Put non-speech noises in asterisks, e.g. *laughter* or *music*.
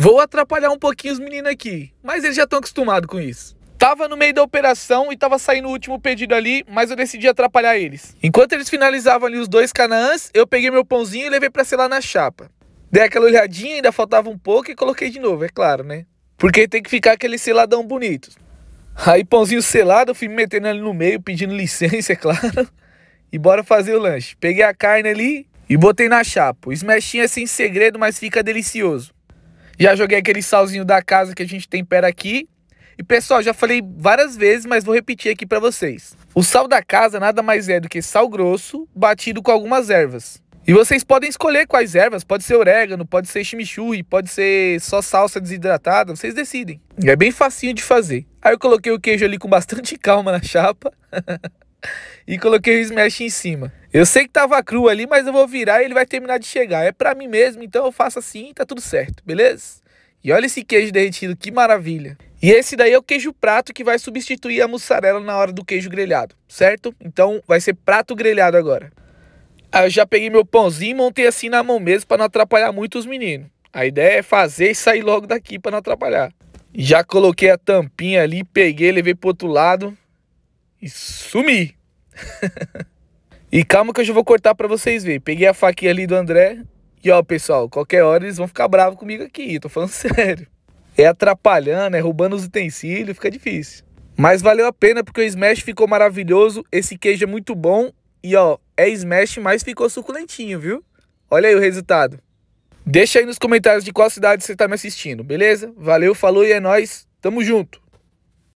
Vou atrapalhar um pouquinho os meninos aqui, mas eles já estão acostumados com isso. Tava no meio da operação e tava saindo o último pedido ali, mas eu decidi atrapalhar eles. Enquanto eles finalizavam ali os dois canaãs, eu peguei meu pãozinho e levei para selar na chapa. Dei aquela olhadinha, ainda faltava um pouco e coloquei de novo, é claro, né? Porque tem que ficar aquele seladão bonito. Aí pãozinho selado, eu fui me metendo ali no meio, pedindo licença, *laughs* é claro. E bora fazer o lanche. Peguei a carne ali e botei na chapa. O smeshinho é sem segredo, mas fica delicioso. Já joguei aquele salzinho da casa que a gente tempera aqui. E pessoal, já falei várias vezes, mas vou repetir aqui para vocês. O sal da casa nada mais é do que sal grosso batido com algumas ervas. E vocês podem escolher quais ervas, pode ser orégano, pode ser chimichurri, pode ser só salsa desidratada, vocês decidem. E é bem facinho de fazer. Aí eu coloquei o queijo ali com bastante *laughs* calma na chapa. *laughs* e coloquei o smash em cima. Eu sei que tava cru ali, mas eu vou virar e ele vai terminar de chegar. É pra mim mesmo, então eu faço assim e tá tudo certo, beleza? E olha esse queijo derretido, que maravilha. E esse daí é o queijo prato que vai substituir a mussarela na hora do queijo grelhado, certo? Então vai ser prato grelhado agora. Aí eu já peguei meu pãozinho e montei assim na mão mesmo para não atrapalhar muito os meninos. A ideia é fazer e sair logo daqui para não atrapalhar. Já coloquei a tampinha ali, peguei, levei pro outro lado e sumi. *laughs* e calma que eu já vou cortar para vocês verem. Peguei a faquinha ali do André e ó, pessoal, qualquer hora eles vão ficar bravos comigo aqui, tô falando *laughs* sério. É atrapalhando, é roubando os utensílios, fica difícil. Mas valeu a pena porque o smash ficou maravilhoso, esse queijo é muito bom e ó, é smash, mas ficou suculentinho, viu? Olha aí o resultado. Deixa aí nos comentários de qual cidade você tá me assistindo, beleza? Valeu, falou e é nóis, tamo junto!